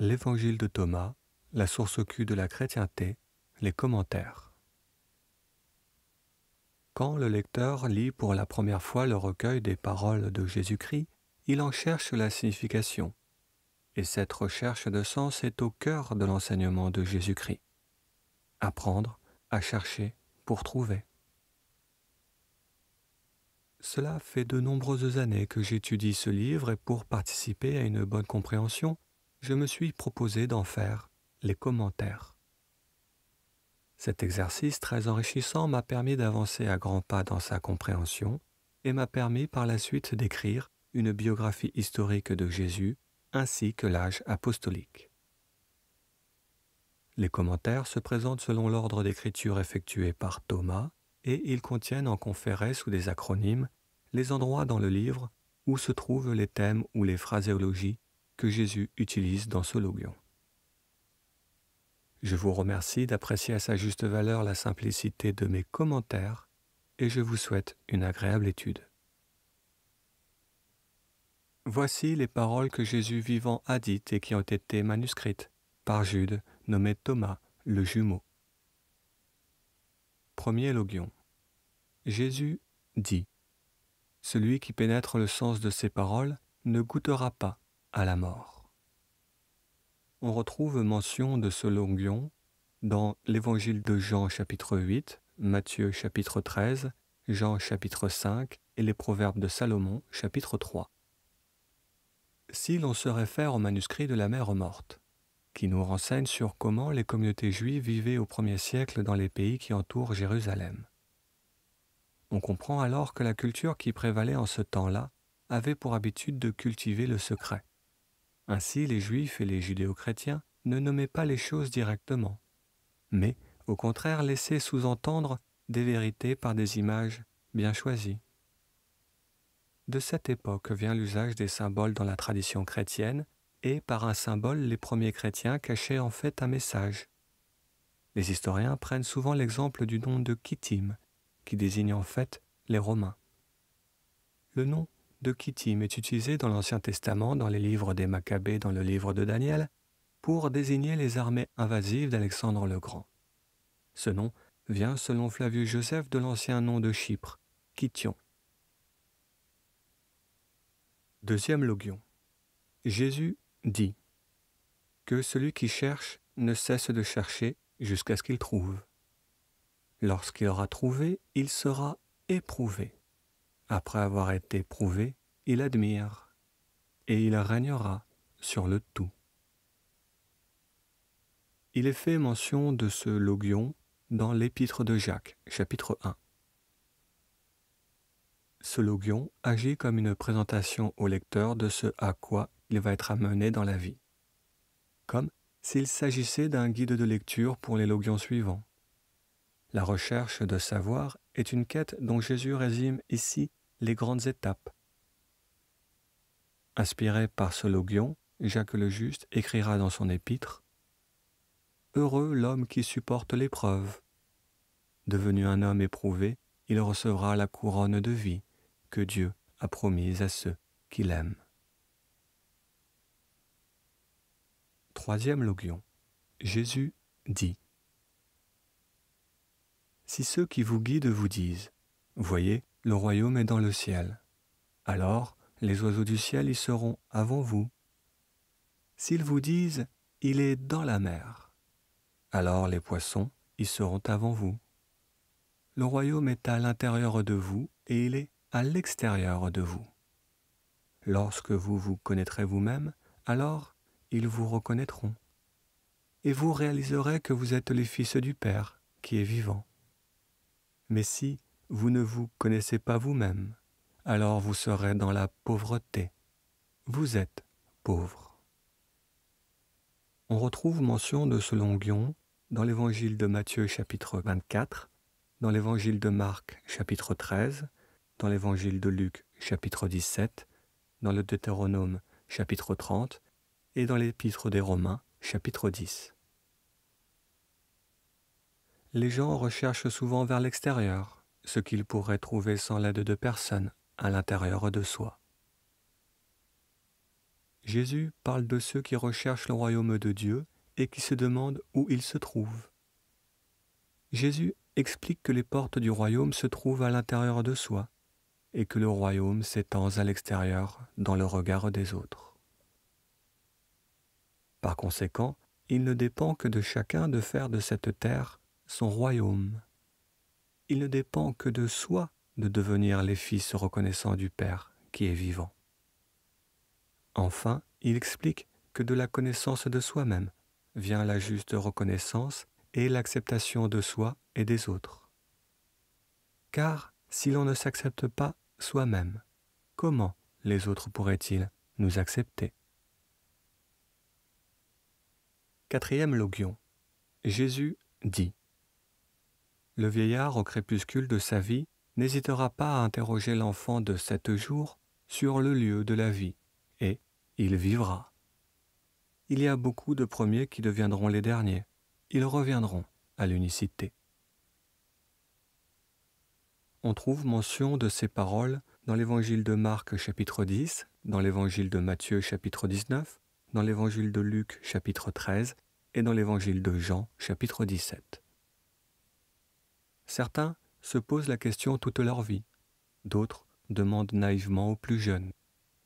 l'Évangile de Thomas, la source occulte de la chrétienté, les commentaires. Quand le lecteur lit pour la première fois le recueil des paroles de Jésus-Christ, il en cherche la signification. Et cette recherche de sens est au cœur de l'enseignement de Jésus-Christ. Apprendre à chercher pour trouver. Cela fait de nombreuses années que j'étudie ce livre et pour participer à une bonne compréhension, je me suis proposé d'en faire les commentaires. Cet exercice très enrichissant m'a permis d'avancer à grands pas dans sa compréhension et m'a permis par la suite d'écrire une biographie historique de Jésus ainsi que l'âge apostolique. Les commentaires se présentent selon l'ordre d'écriture effectué par Thomas et ils contiennent en conféré sous des acronymes les endroits dans le livre où se trouvent les thèmes ou les phraséologies que Jésus utilise dans ce logion. Je vous remercie d'apprécier à sa juste valeur la simplicité de mes commentaires et je vous souhaite une agréable étude. Voici les paroles que Jésus vivant a dites et qui ont été manuscrites par Jude, nommé Thomas, le jumeau. Premier logion. Jésus dit Celui qui pénètre le sens de ces paroles ne goûtera pas à la mort. On retrouve mention de ce longion dans l'évangile de Jean chapitre 8, Matthieu chapitre 13, Jean chapitre 5 et les proverbes de Salomon chapitre 3. Si l'on se réfère au manuscrit de la Mère morte, qui nous renseigne sur comment les communautés juives vivaient au premier siècle dans les pays qui entourent Jérusalem. On comprend alors que la culture qui prévalait en ce temps-là avait pour habitude de cultiver le secret, ainsi, les juifs et les judéo-chrétiens ne nommaient pas les choses directement, mais au contraire laissaient sous-entendre des vérités par des images bien choisies. De cette époque vient l'usage des symboles dans la tradition chrétienne, et par un symbole, les premiers chrétiens cachaient en fait un message. Les historiens prennent souvent l'exemple du nom de Kittim, qui désigne en fait les Romains. Le nom de Kittim est utilisé dans l'Ancien Testament, dans les livres des Maccabées, dans le livre de Daniel, pour désigner les armées invasives d'Alexandre le Grand. Ce nom vient, selon Flavius Joseph, de l'ancien nom de Chypre, Kittion. Deuxième logion. Jésus dit que celui qui cherche ne cesse de chercher jusqu'à ce qu'il trouve. Lorsqu'il aura trouvé, il sera éprouvé. Après avoir été prouvé, il admire, et il régnera sur le tout. Il est fait mention de ce logion dans l'épître de Jacques, chapitre 1. Ce logion agit comme une présentation au lecteur de ce à quoi il va être amené dans la vie, comme s'il s'agissait d'un guide de lecture pour les logions suivants. La recherche de savoir est une quête dont Jésus résume ici les grandes étapes. Inspiré par ce logion, Jacques le Juste écrira dans son épître Heureux l'homme qui supporte l'épreuve. Devenu un homme éprouvé, il recevra la couronne de vie que Dieu a promise à ceux qui l'aiment. Troisième logion. Jésus dit Si ceux qui vous guident vous disent Voyez, le royaume est dans le ciel. Alors les oiseaux du ciel y seront avant vous. S'ils vous disent ⁇ Il est dans la mer ⁇ alors les poissons y seront avant vous. Le royaume est à l'intérieur de vous et il est à l'extérieur de vous. Lorsque vous vous connaîtrez vous-même, alors ils vous reconnaîtront. Et vous réaliserez que vous êtes les fils du Père qui est vivant. Mais si vous ne vous connaissez pas vous-même, alors vous serez dans la pauvreté. Vous êtes pauvre. On retrouve mention de ce longuion dans l'évangile de Matthieu chapitre 24, dans l'évangile de Marc chapitre 13, dans l'évangile de Luc chapitre 17, dans le Deutéronome chapitre 30 et dans l'épître des Romains chapitre 10. Les gens recherchent souvent vers l'extérieur, ce qu'il pourrait trouver sans l'aide de personne à l'intérieur de soi. Jésus parle de ceux qui recherchent le royaume de Dieu et qui se demandent où il se trouve. Jésus explique que les portes du royaume se trouvent à l'intérieur de soi et que le royaume s'étend à l'extérieur dans le regard des autres. Par conséquent, il ne dépend que de chacun de faire de cette terre son royaume il ne dépend que de soi de devenir les fils reconnaissants du Père qui est vivant. Enfin, il explique que de la connaissance de soi-même vient la juste reconnaissance et l'acceptation de soi et des autres. Car si l'on ne s'accepte pas soi-même, comment les autres pourraient-ils nous accepter Quatrième logion. Jésus dit le vieillard au crépuscule de sa vie n'hésitera pas à interroger l'enfant de sept jours sur le lieu de la vie, et il vivra. Il y a beaucoup de premiers qui deviendront les derniers, ils reviendront à l'unicité. On trouve mention de ces paroles dans l'évangile de Marc chapitre 10, dans l'évangile de Matthieu chapitre 19, dans l'évangile de Luc chapitre 13 et dans l'évangile de Jean chapitre 17. Certains se posent la question toute leur vie, d'autres demandent naïvement aux plus jeunes.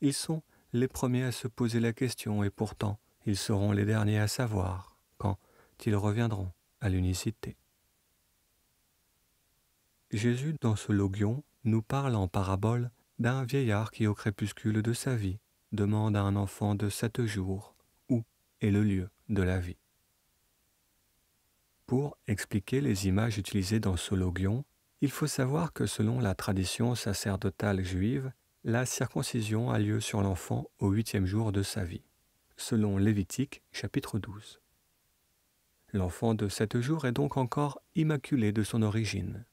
Ils sont les premiers à se poser la question et pourtant ils seront les derniers à savoir quand ils reviendront à l'unicité. Jésus, dans ce logion, nous parle en parabole d'un vieillard qui, au crépuscule de sa vie, demande à un enfant de sept jours où est le lieu de la vie. Pour expliquer les images utilisées dans ce il faut savoir que selon la tradition sacerdotale juive, la circoncision a lieu sur l'enfant au huitième jour de sa vie, selon Lévitique chapitre 12. L'enfant de sept jours est donc encore immaculé de son origine.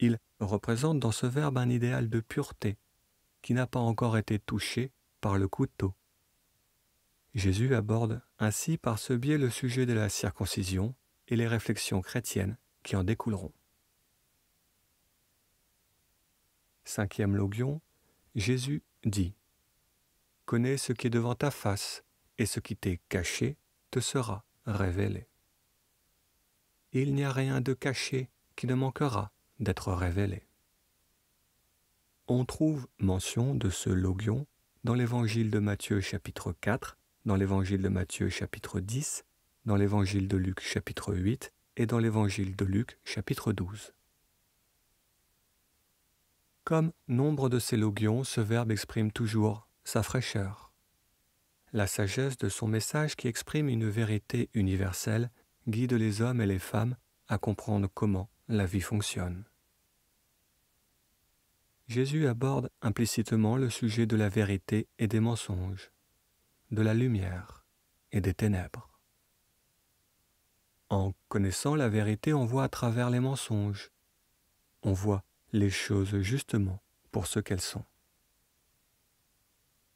Il représente dans ce verbe un idéal de pureté qui n'a pas encore été touché par le couteau. Jésus aborde ainsi par ce biais le sujet de la circoncision et les réflexions chrétiennes qui en découleront. Cinquième logion, Jésus dit Connais ce qui est devant ta face, et ce qui t'est caché te sera révélé. Il n'y a rien de caché qui ne manquera d'être révélé. On trouve mention de ce logion dans l'évangile de Matthieu chapitre 4, dans l'évangile de Matthieu chapitre 10 dans l'évangile de Luc chapitre 8 et dans l'évangile de Luc chapitre 12. Comme nombre de ses logions, ce verbe exprime toujours sa fraîcheur. La sagesse de son message qui exprime une vérité universelle guide les hommes et les femmes à comprendre comment la vie fonctionne. Jésus aborde implicitement le sujet de la vérité et des mensonges, de la lumière et des ténèbres. En connaissant la vérité, on voit à travers les mensonges. On voit les choses justement pour ce qu'elles sont.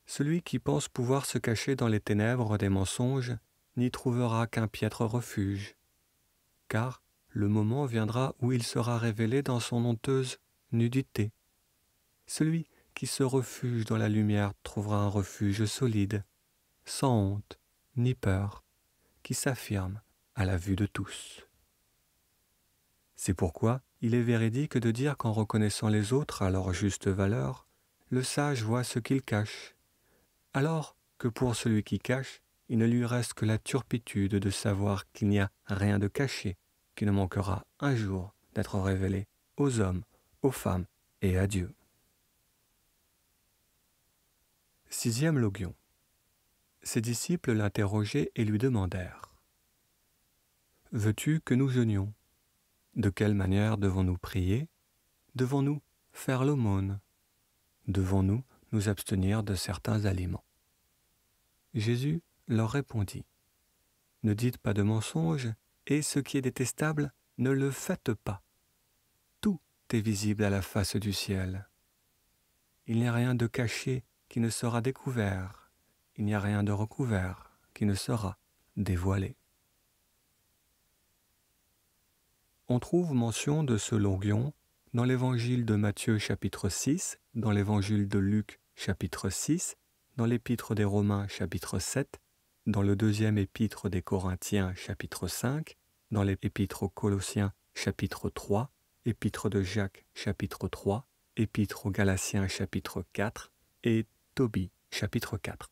Celui qui pense pouvoir se cacher dans les ténèbres des mensonges n'y trouvera qu'un piètre refuge, car le moment viendra où il sera révélé dans son honteuse nudité. Celui qui se refuge dans la lumière trouvera un refuge solide, sans honte ni peur, qui s'affirme à la vue de tous. C'est pourquoi il est véridique de dire qu'en reconnaissant les autres à leur juste valeur, le sage voit ce qu'il cache, alors que pour celui qui cache, il ne lui reste que la turpitude de savoir qu'il n'y a rien de caché, qui ne manquera un jour d'être révélé aux hommes, aux femmes et à Dieu. Sixième Logion. Ses disciples l'interrogeaient et lui demandèrent Veux-tu que nous jeûnions De quelle manière devons-nous prier Devons-nous faire l'aumône Devons-nous nous abstenir de certains aliments Jésus leur répondit Ne dites pas de mensonges, et ce qui est détestable, ne le faites pas. Tout est visible à la face du ciel. Il n'y a rien de caché qui ne sera découvert, il n'y a rien de recouvert qui ne sera dévoilé. On trouve mention de ce longuion dans l'évangile de Matthieu chapitre 6, dans l'évangile de Luc chapitre 6, dans l'épître des Romains chapitre 7, dans le deuxième épître des Corinthiens chapitre 5, dans l'épître aux Colossiens chapitre 3, épître de Jacques chapitre 3, épître aux Galatiens chapitre 4 et Tobie chapitre 4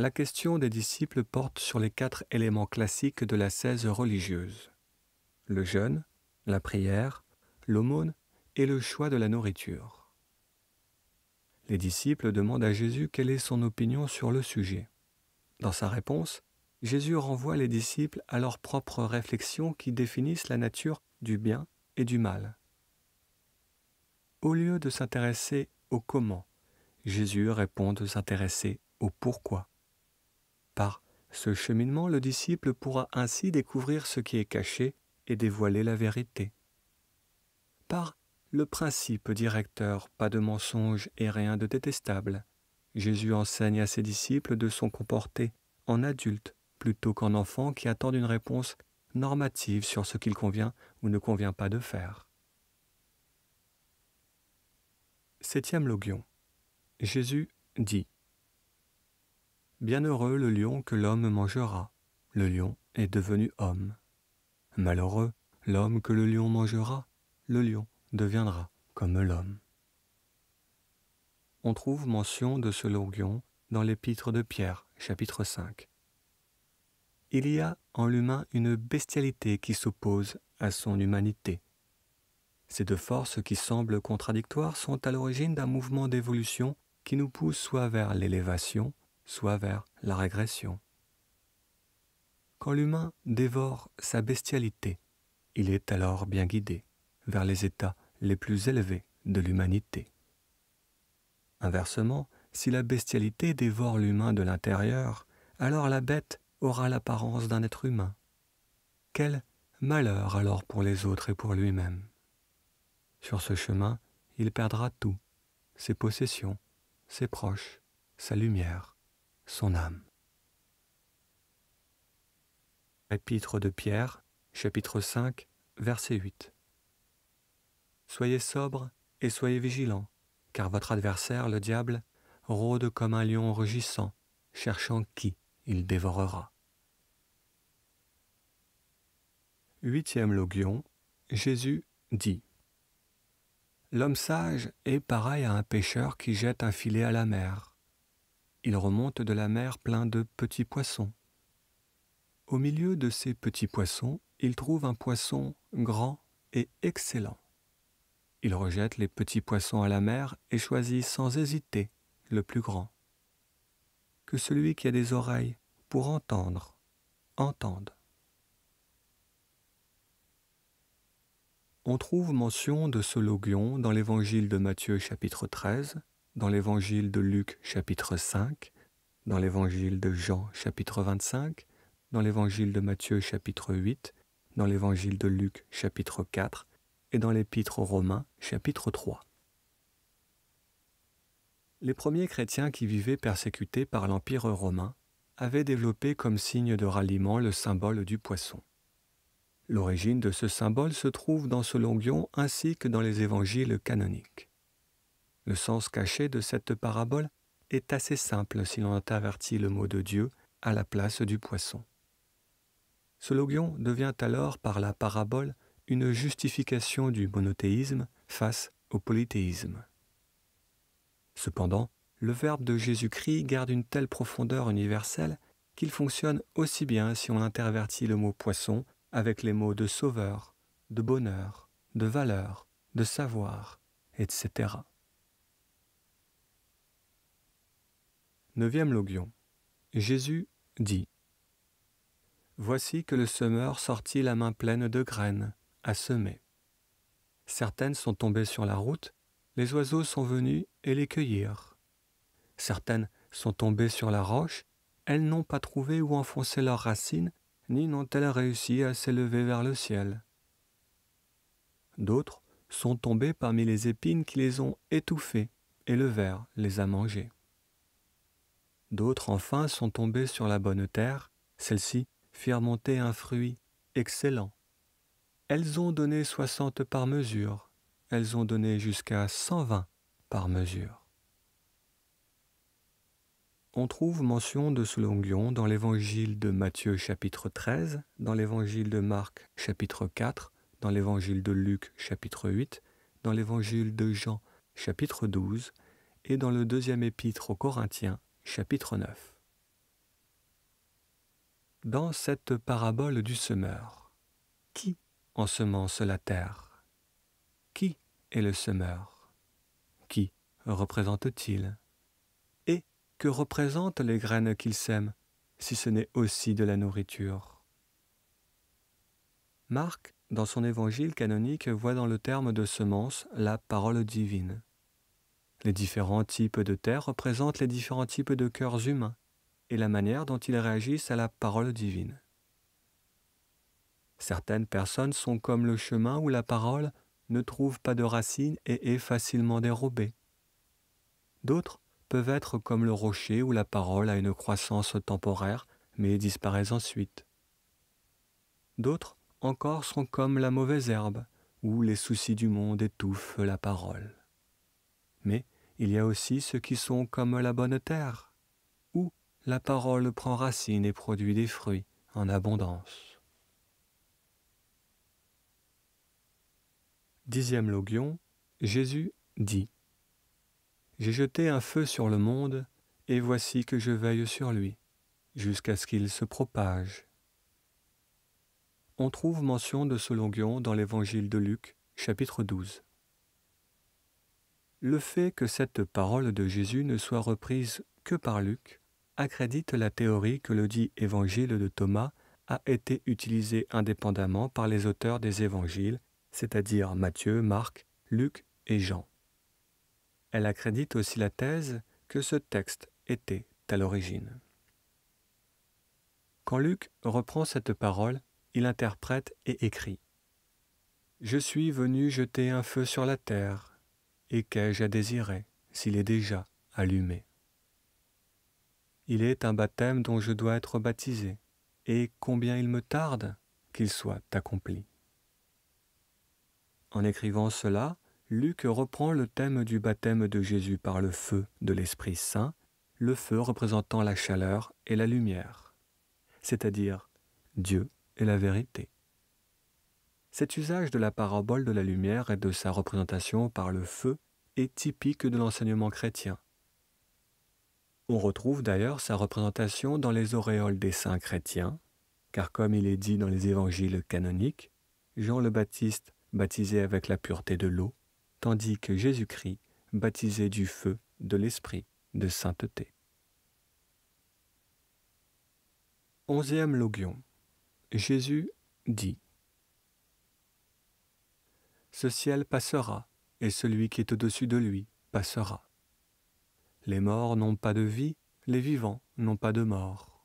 la question des disciples porte sur les quatre éléments classiques de la l'ascèse religieuse le jeûne, la prière, l'aumône et le choix de la nourriture. Les disciples demandent à Jésus quelle est son opinion sur le sujet. Dans sa réponse, Jésus renvoie les disciples à leurs propres réflexions qui définissent la nature du bien et du mal. Au lieu de s'intéresser au comment, Jésus répond de s'intéresser au pourquoi. Par ce cheminement, le disciple pourra ainsi découvrir ce qui est caché et dévoiler la vérité. Par le principe directeur, pas de mensonge et rien de détestable, Jésus enseigne à ses disciples de s'en comporter en adulte plutôt qu'en enfant qui attendent une réponse normative sur ce qu'il convient ou ne convient pas de faire. Septième logion. Jésus dit Bienheureux le lion que l'homme mangera. Le lion est devenu homme. Malheureux l'homme que le lion mangera. Le lion deviendra comme l'homme. On trouve mention de ce lion dans l'épître de Pierre, chapitre 5. Il y a en l'humain une bestialité qui s'oppose à son humanité. Ces deux forces qui semblent contradictoires sont à l'origine d'un mouvement d'évolution qui nous pousse soit vers l'élévation, soit vers la régression. Quand l'humain dévore sa bestialité, il est alors bien guidé vers les états les plus élevés de l'humanité. Inversement, si la bestialité dévore l'humain de l'intérieur, alors la bête aura l'apparence d'un être humain. Quel malheur alors pour les autres et pour lui-même. Sur ce chemin, il perdra tout, ses possessions, ses proches, sa lumière, son âme. Épître de Pierre, chapitre 5, verset 8. Soyez sobres et soyez vigilants, car votre adversaire, le diable, rôde comme un lion rugissant, cherchant qui il dévorera. Huitième logion, Jésus dit L'homme sage est pareil à un pêcheur qui jette un filet à la mer. Il remonte de la mer plein de petits poissons. Au milieu de ces petits poissons, il trouve un poisson grand et excellent. Il rejette les petits poissons à la mer et choisit sans hésiter le plus grand. Que celui qui a des oreilles pour entendre, entende. On trouve mention de ce logion dans l'évangile de Matthieu chapitre 13, dans l'évangile de Luc chapitre 5, dans l'évangile de Jean chapitre 25, dans l'évangile de Matthieu chapitre 8, dans l'évangile de Luc chapitre 4 et dans l'épître aux Romains chapitre 3. Les premiers chrétiens qui vivaient persécutés par l'Empire romain avaient développé comme signe de ralliement le symbole du poisson. L'origine de ce symbole se trouve dans ce longion ainsi que dans les évangiles canoniques. Le sens caché de cette parabole est assez simple si l'on intervertit le mot de Dieu à la place du poisson. Ce logion devient alors par la parabole une justification du monothéisme face au polythéisme. Cependant, le Verbe de Jésus-Christ garde une telle profondeur universelle qu'il fonctionne aussi bien si on intervertit le mot poisson avec les mots de sauveur, de bonheur, de valeur, de savoir, etc. Neuvième logion. Jésus dit Voici que le semeur sortit la main pleine de graines à semer. Certaines sont tombées sur la route, les oiseaux sont venus et les cueillirent. Certaines sont tombées sur la roche, elles n'ont pas trouvé où enfoncer leurs racines, ni n'ont-elles réussi à s'élever vers le ciel. D'autres sont tombées parmi les épines qui les ont étouffées, et le ver les a mangées. D'autres enfin sont tombés sur la bonne terre, celles-ci firent monter un fruit excellent. Elles ont donné soixante par mesure, elles ont donné jusqu'à cent vingt par mesure. On trouve mention de ce dans l'évangile de Matthieu chapitre 13, dans l'évangile de Marc chapitre 4, dans l'évangile de Luc chapitre 8, dans l'évangile de Jean chapitre 12 et dans le deuxième épître aux Corinthiens Chapitre 9 Dans cette parabole du semeur, qui ensemence la terre Qui est le semeur Qui représente-t-il Et que représentent les graines qu'il sème, si ce n'est aussi de la nourriture Marc, dans son évangile canonique, voit dans le terme de semence la parole divine. Les différents types de terres représentent les différents types de cœurs humains et la manière dont ils réagissent à la parole divine. Certaines personnes sont comme le chemin où la parole ne trouve pas de racines et est facilement dérobée. D'autres peuvent être comme le rocher où la parole a une croissance temporaire mais disparaît ensuite. D'autres encore sont comme la mauvaise herbe où les soucis du monde étouffent la parole. Mais il y a aussi ceux qui sont comme la bonne terre, où la parole prend racine et produit des fruits en abondance. Dixième logion, Jésus dit J'ai jeté un feu sur le monde, et voici que je veille sur lui, jusqu'à ce qu'il se propage. On trouve mention de ce logion dans l'évangile de Luc, chapitre 12. Le fait que cette parole de Jésus ne soit reprise que par Luc accrédite la théorie que le dit évangile de Thomas a été utilisé indépendamment par les auteurs des évangiles, c'est-à-dire Matthieu, Marc, Luc et Jean. Elle accrédite aussi la thèse que ce texte était à l'origine. Quand Luc reprend cette parole, il interprète et écrit. Je suis venu jeter un feu sur la terre, et qu'ai-je à désirer s'il est déjà allumé Il est un baptême dont je dois être baptisé, et combien il me tarde qu'il soit accompli. En écrivant cela, Luc reprend le thème du baptême de Jésus par le feu de l'Esprit Saint, le feu représentant la chaleur et la lumière, c'est-à-dire Dieu et la vérité. Cet usage de la parabole de la lumière et de sa représentation par le feu est typique de l'enseignement chrétien. On retrouve d'ailleurs sa représentation dans les auréoles des saints chrétiens, car comme il est dit dans les évangiles canoniques, Jean le Baptiste baptisé avec la pureté de l'eau, tandis que Jésus-Christ baptisé du feu, de l'esprit, de sainteté. Onzième logion. Jésus dit ce ciel passera, et celui qui est au-dessus de lui passera. Les morts n'ont pas de vie, les vivants n'ont pas de mort.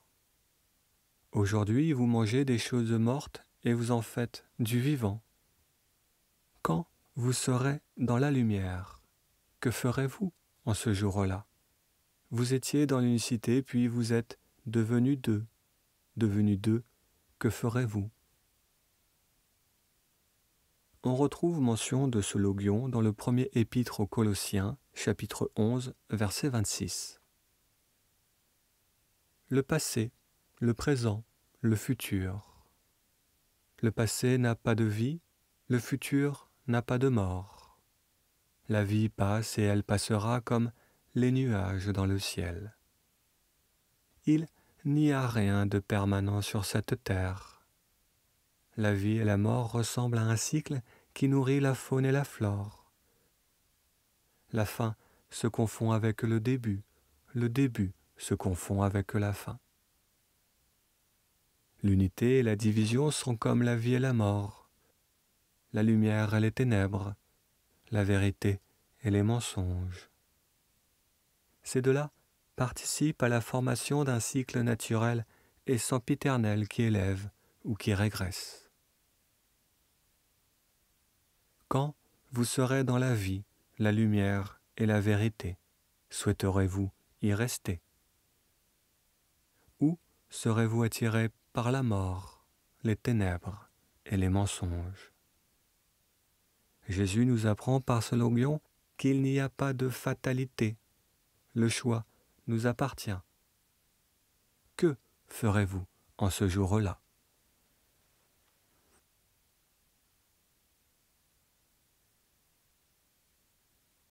Aujourd'hui vous mangez des choses mortes et vous en faites du vivant. Quand vous serez dans la lumière, que ferez-vous en ce jour-là Vous étiez dans l'unicité puis vous êtes devenus deux. Devenus deux, que ferez-vous on retrouve mention de ce logion dans le premier épître aux Colossiens, chapitre 11, verset 26. Le passé, le présent, le futur. Le passé n'a pas de vie, le futur n'a pas de mort. La vie passe et elle passera comme les nuages dans le ciel. Il n'y a rien de permanent sur cette terre. La vie et la mort ressemblent à un cycle qui nourrit la faune et la flore. La fin se confond avec le début, le début se confond avec la fin. L'unité et la division sont comme la vie et la mort, la lumière et les ténèbres, la vérité et les mensonges. Ces deux-là participent à la formation d'un cycle naturel et sempiternel qui élève ou qui régresse. quand vous serez dans la vie, la lumière et la vérité, souhaiterez-vous y rester Ou serez-vous attiré par la mort, les ténèbres et les mensonges Jésus nous apprend par ce longuion qu'il n'y a pas de fatalité. Le choix nous appartient. Que ferez-vous en ce jour-là